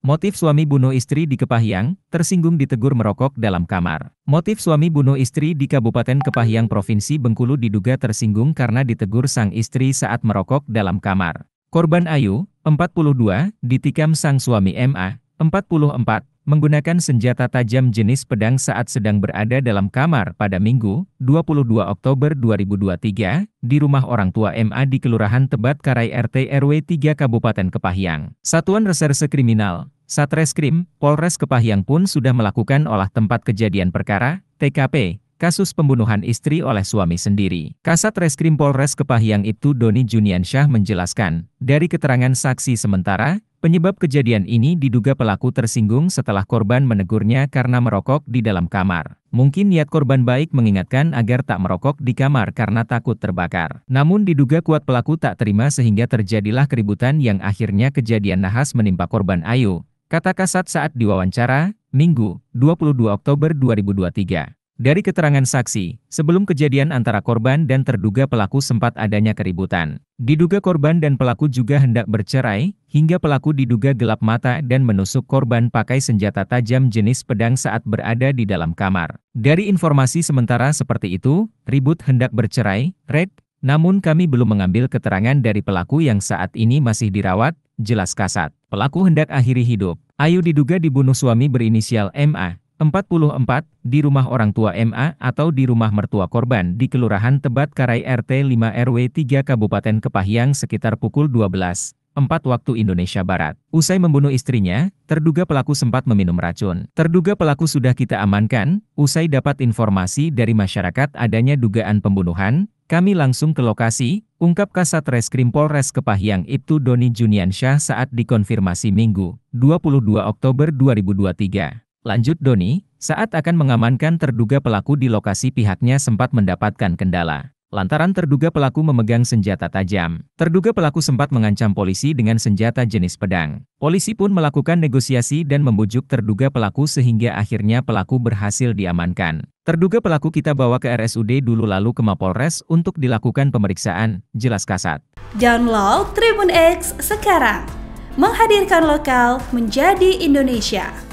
Motif suami bunuh istri di Kepahyang, tersinggung ditegur merokok dalam kamar. Motif suami bunuh istri di Kabupaten Kepahyang Provinsi Bengkulu diduga tersinggung karena ditegur sang istri saat merokok dalam kamar. Korban Ayu, 42, ditikam sang suami MA, 44, menggunakan senjata tajam jenis pedang saat sedang berada dalam kamar pada Minggu, 22 Oktober 2023, di rumah orang tua MA di Kelurahan Tebat Karai RT RW 3 Kabupaten Kepahyang. Satuan Reserse Kriminal, Satreskrim, Polres Kepahyang pun sudah melakukan olah tempat kejadian perkara, TKP, kasus pembunuhan istri oleh suami sendiri. Kasat Reskrim Polres Kepahyang itu Doni Juniansyah menjelaskan, dari keterangan saksi sementara, Penyebab kejadian ini diduga pelaku tersinggung setelah korban menegurnya karena merokok di dalam kamar. Mungkin niat korban baik mengingatkan agar tak merokok di kamar karena takut terbakar. Namun diduga kuat pelaku tak terima sehingga terjadilah keributan yang akhirnya kejadian nahas menimpa korban Ayu, kata Kasat saat diwawancara, Minggu, 22 Oktober 2023. Dari keterangan saksi, sebelum kejadian antara korban dan terduga pelaku sempat adanya keributan. Diduga korban dan pelaku juga hendak bercerai, hingga pelaku diduga gelap mata dan menusuk korban pakai senjata tajam jenis pedang saat berada di dalam kamar. Dari informasi sementara seperti itu, ribut hendak bercerai, Red, namun kami belum mengambil keterangan dari pelaku yang saat ini masih dirawat, jelas kasat. Pelaku hendak akhiri hidup. Ayu diduga dibunuh suami berinisial MA, 44, di rumah orang tua MA atau di rumah mertua korban di Kelurahan Tebat Karai RT 5 RW 3 Kabupaten Kepahyang sekitar pukul 12, 4 waktu Indonesia Barat. Usai membunuh istrinya, terduga pelaku sempat meminum racun. Terduga pelaku sudah kita amankan, usai dapat informasi dari masyarakat adanya dugaan pembunuhan, kami langsung ke lokasi, ungkap Kasat Reskrim Polres Kepahyang Ibtu Doni Juniansyah saat dikonfirmasi Minggu, 22 Oktober 2023. Lanjut Doni, saat akan mengamankan terduga pelaku di lokasi pihaknya sempat mendapatkan kendala. Lantaran terduga pelaku memegang senjata tajam, terduga pelaku sempat mengancam polisi dengan senjata jenis pedang. Polisi pun melakukan negosiasi dan membujuk terduga pelaku sehingga akhirnya pelaku berhasil diamankan. Terduga pelaku kita bawa ke RSUD dulu lalu ke Mapolres untuk dilakukan pemeriksaan, jelas kasat. Download Tribun X sekarang, menghadirkan lokal menjadi Indonesia.